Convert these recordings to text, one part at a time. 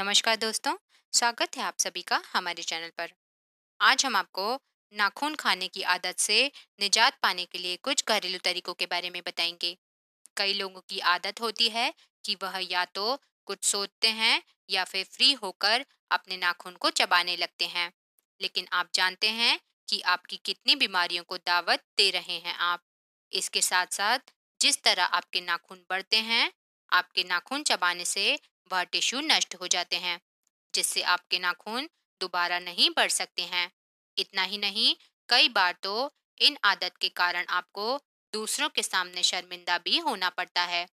नमस्कार दोस्तों स्वागत है आप सभी का हमारे चैनल पर आज हम आपको नाखून खाने की आदत से निजात पाने के लिए कुछ घरेलू तरीकों के बारे में बताएंगे कई लोगों की आदत होती है कि वह या तो कुछ सोचते हैं या फिर फ्री होकर अपने नाखून को चबाने लगते हैं लेकिन आप जानते हैं कि आपकी कितनी बीमारियों को दावत दे रहे हैं आप इसके साथ साथ जिस तरह आपके नाखून बढ़ते हैं आपके नाखून चबाने से वह टिश्यू नष्ट हो जाते हैं जिससे आपके नाखून दोबारा नहीं बढ़ सकते हैं इतना ही नहीं कई बार तो इन आदत के कारण आपको दूसरों के सामने शर्मिंदा भी होना पड़ता है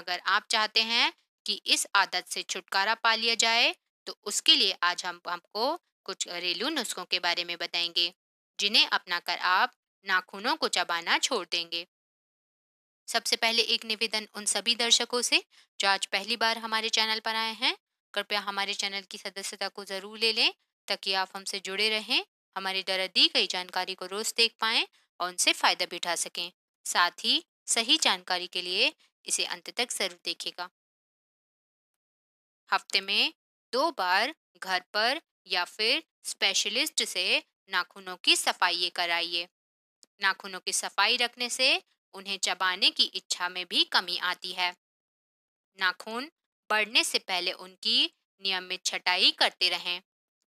अगर आप चाहते हैं कि इस आदत से छुटकारा पा लिया जाए तो उसके लिए आज हम आपको कुछ घरेलू नुस्खों के बारे में बताएंगे जिन्हें अपनाकर आप नाखूनों को चबाना छोड़ देंगे सबसे पहले एक निवेदन उन सभी दर्शकों से जो आज पहली बार हमारे चैनल पर आए हैं कृपया हमारे चैनल की सदस्यता को ज़रूर ले लें ताकि आप हमसे जुड़े रहें हमारे द्वारा दी गई जानकारी को रोज़ देख पाएँ और उनसे फ़ायदा भी उठा सकें साथ ही सही जानकारी के लिए इसे अंत तक ज़रूर देखेगा हफ्ते में दो बार घर पर या फिर स्पेशलिस्ट से नाखूनों की सफाई कराइए नाखूनों की सफाई रखने से उन्हें चबाने की इच्छा में भी कमी आती है नाखून बढ़ने से पहले उनकी नियमित छटाई करते रहें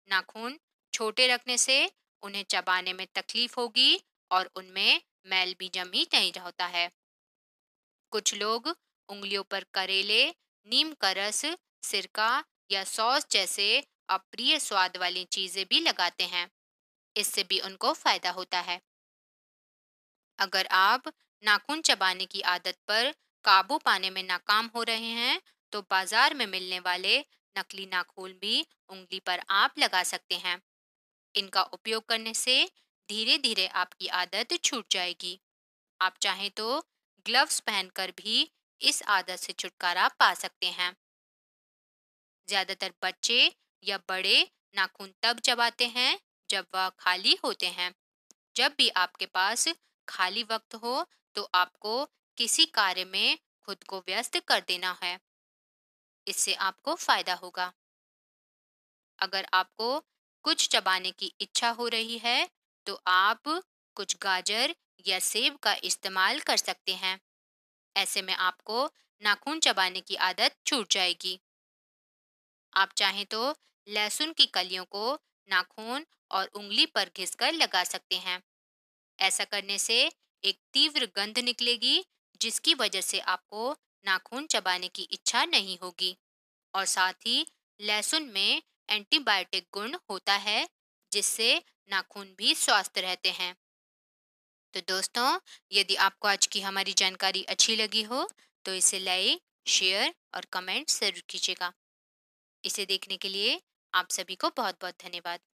नाखून छोटे रखने से उन्हें चबाने में तकलीफ होगी और उनमें मैल भी जमी नहीं होता है कुछ लोग उंगलियों पर करेले नीम का रस सिरका या सॉस जैसे अप्रिय स्वाद वाली चीज़ें भी लगाते हैं इससे भी उनको फ़ायदा होता है अगर आप नाखून चबाने की आदत पर काबू पाने में नाकाम हो रहे हैं तो बाजार में मिलने वाले नकली नाखून भी उंगली पर आप लगा सकते हैं इनका उपयोग करने से धीरे धीरे आपकी आदत छूट जाएगी आप चाहें तो ग्लव्स पहनकर भी इस आदत से छुटकारा पा सकते हैं ज़्यादातर बच्चे या बड़े नाखून तब चबाते हैं जब वह खाली होते हैं जब भी आपके पास खाली वक्त हो तो आपको किसी कार्य में खुद को व्यस्त कर देना है इससे आपको फायदा होगा अगर आपको कुछ चबाने की इच्छा हो रही है तो आप कुछ गाजर या सेब का इस्तेमाल कर सकते हैं ऐसे में आपको नाखून चबाने की आदत छूट जाएगी आप चाहें तो लहसुन की कलियों को नाखून और उंगली पर घिसकर लगा सकते हैं ऐसा करने से एक तीव्र गंध निकलेगी जिसकी वजह से आपको नाखून चबाने की इच्छा नहीं होगी और साथ ही लहसुन में एंटीबायोटिक गुण होता है जिससे नाखून भी स्वस्थ रहते हैं तो दोस्तों यदि आपको आज की हमारी जानकारी अच्छी लगी हो तो इसे लाइक शेयर और कमेंट जरूर कीजिएगा इसे देखने के लिए आप सभी को बहुत बहुत धन्यवाद